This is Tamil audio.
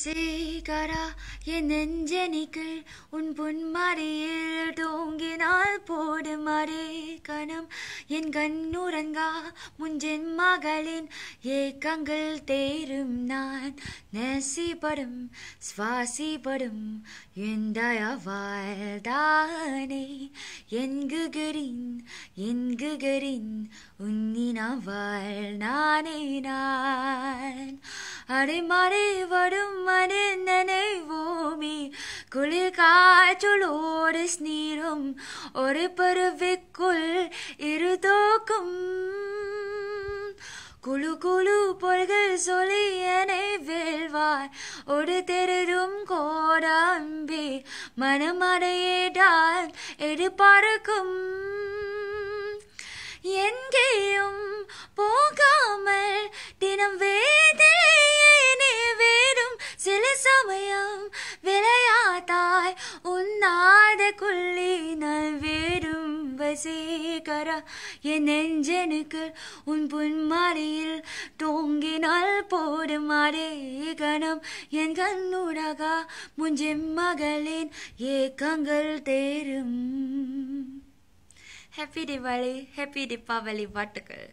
சேகரா என் நெஞ்சனிக்குள் உன் புன்மறையில் தூங்கினால் போடு மறே கணம் என் கண்ணுரங்கா முஞ்சென் மகளின் ஏக்கங்கள் தேரும் நான் நசிப்படும் சுவாசிப்படும் எந்தயவாழ்தானே என்குகிறேன் என்குகிறேன் உன்னின வாழ் நானே நான் அடைமறை வடும் மனே நினைவோமே குளிர் காற்றலோடு நீரும் ஒரு பருவிக்குள் இருதோக்கும் குழு குழு பொருள்கள் சொல்லி என்னை வெல்வார் ஒரு தெருதும் கோடாம்பி மனமடையேடால் எதிர்பார்க்கும் என் கொள்ளினால் வேறும் வசீகரா என் நெஞ்சனுக்கு உன் புன்மாரியில் தோங்கினால் போடும் அதே கணம் என் கண்ணுடகா முஞ்செம் மகளின் ஏக்கங்கள் தேரும் ஹாப்பி திவாலி ஹாப்பி தீபாவளி வாழ்த்துக்கள்